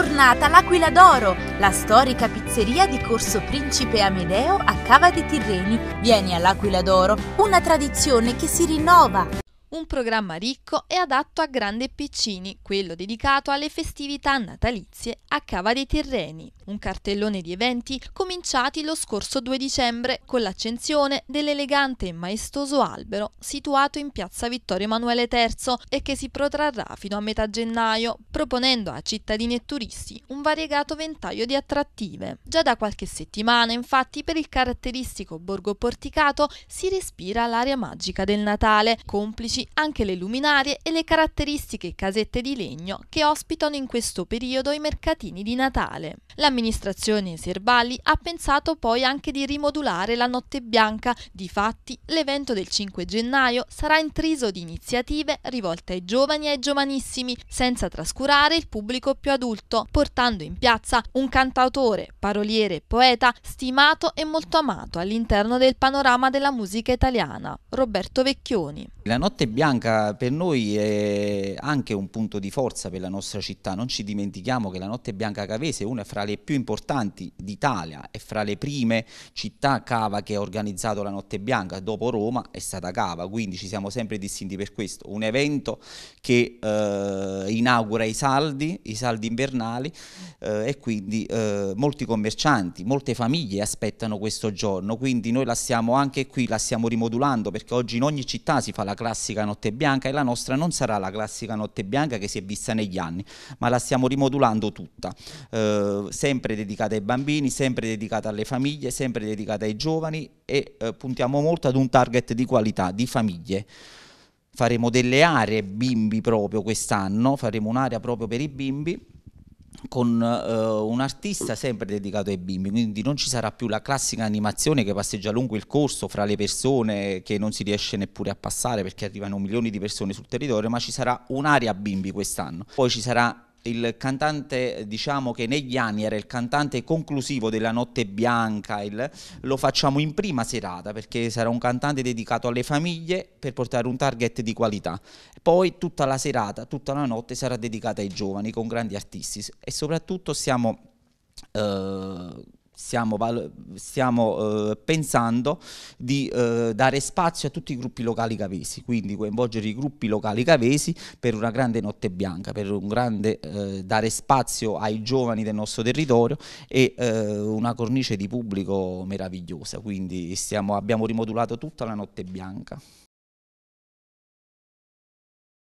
tornata l'Aquila d'Oro, la storica pizzeria di Corso Principe Amedeo a Cava dei Tirreni. Vieni all'Aquila d'Oro, una tradizione che si rinnova. Un programma ricco e adatto a grandi e piccini, quello dedicato alle festività natalizie a Cava dei Tirreni. Un cartellone di eventi cominciati lo scorso 2 dicembre con l'accensione dell'elegante e maestoso albero situato in piazza Vittorio Emanuele III e che si protrarrà fino a metà gennaio, proponendo a cittadini e turisti un variegato ventaglio di attrattive. Già da qualche settimana, infatti, per il caratteristico borgo porticato si respira l'aria magica del Natale, complici economici anche le luminarie e le caratteristiche casette di legno che ospitano in questo periodo i mercatini di Natale. L'amministrazione Serbali ha pensato poi anche di rimodulare la notte bianca, difatti l'evento del 5 gennaio sarà intriso di iniziative rivolte ai giovani e ai giovanissimi, senza trascurare il pubblico più adulto, portando in piazza un cantautore, paroliere e poeta stimato e molto amato all'interno del panorama della musica italiana, Roberto Vecchioni. La notte bianca per noi è anche un punto di forza per la nostra città, non ci dimentichiamo che la notte bianca cavese è una fra le più importanti d'Italia, è fra le prime città cava che ha organizzato la notte bianca, dopo Roma è stata cava, quindi ci siamo sempre distinti per questo, un evento che eh, inaugura i saldi, i saldi invernali eh, e quindi eh, molti commercianti, molte famiglie aspettano questo giorno, quindi noi la stiamo anche qui, la stiamo rimodulando perché oggi in ogni città si fa la classica classica notte bianca e la nostra non sarà la classica notte bianca che si è vista negli anni, ma la stiamo rimodulando tutta, eh, sempre dedicata ai bambini, sempre dedicata alle famiglie, sempre dedicata ai giovani e eh, puntiamo molto ad un target di qualità, di famiglie faremo delle aree bimbi proprio quest'anno, faremo un'area proprio per i bimbi con uh, un artista sempre dedicato ai bimbi, quindi non ci sarà più la classica animazione che passeggia lungo il corso fra le persone che non si riesce neppure a passare perché arrivano milioni di persone sul territorio, ma ci sarà un'area bimbi quest'anno. Poi ci sarà il cantante, diciamo che negli anni era il cantante conclusivo della Notte Bianca, il, lo facciamo in prima serata perché sarà un cantante dedicato alle famiglie per portare un target di qualità. Poi tutta la serata, tutta la notte sarà dedicata ai giovani con grandi artisti e soprattutto stiamo... Eh, stiamo, stiamo eh, pensando di eh, dare spazio a tutti i gruppi locali cavesi, quindi coinvolgere i gruppi locali cavesi per una grande notte bianca, per grande, eh, dare spazio ai giovani del nostro territorio e eh, una cornice di pubblico meravigliosa, quindi stiamo, abbiamo rimodulato tutta la notte bianca.